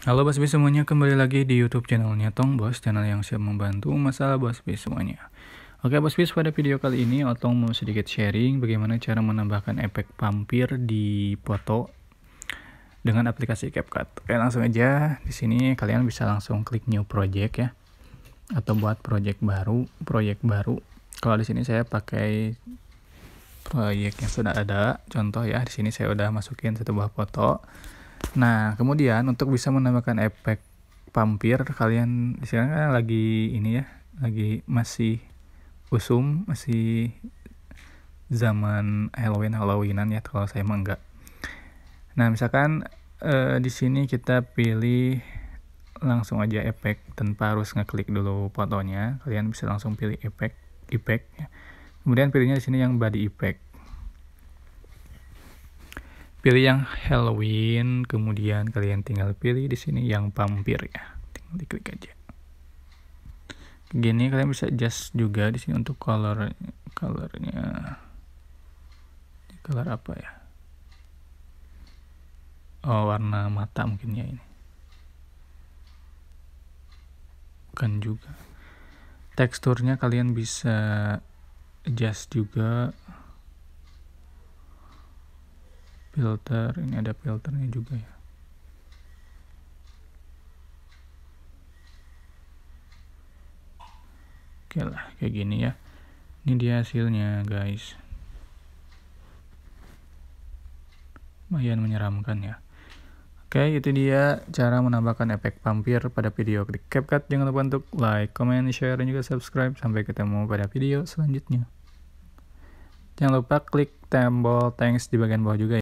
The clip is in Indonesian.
Halo Bos semuanya, kembali lagi di YouTube channelnya Tong Bos, channel yang siap membantu masalah Bos semuanya. Oke bos bis pada video kali ini Otong mau sedikit sharing bagaimana cara menambahkan efek vampir di foto dengan aplikasi CapCut. Oke, langsung aja di sini kalian bisa langsung klik new project ya atau buat project baru, project baru. Kalau di sini saya pakai proyek yang sudah ada, contoh ya, di sini saya udah masukin satu buah foto Nah, kemudian untuk bisa menambahkan efek pampir, kalian sekarang kan lagi ini ya, lagi masih usum, masih zaman Halloween Halloweenan ya, kalau saya emang enggak. Nah, misalkan eh, di sini kita pilih langsung aja efek tanpa harus ngeklik dulu fotonya. Kalian bisa langsung pilih efek, efek. Ya. Kemudian pilihnya di sini yang body effect pilih yang Halloween kemudian kalian tinggal pilih di sini yang vampir ya tinggal diklik aja gini kalian bisa adjust juga di sini untuk color colornya color apa ya oh warna mata mungkin ya ini bukan juga teksturnya kalian bisa adjust juga filter ini ada filternya juga ya oke lah kayak gini ya ini dia hasilnya guys lumayan menyeramkan ya Oke, itu dia cara menambahkan efek pampir pada video Klik CapCut. Jangan lupa untuk like, comment, share, dan juga subscribe. Sampai ketemu pada video selanjutnya. Jangan lupa klik tombol thanks di bagian bawah juga ya.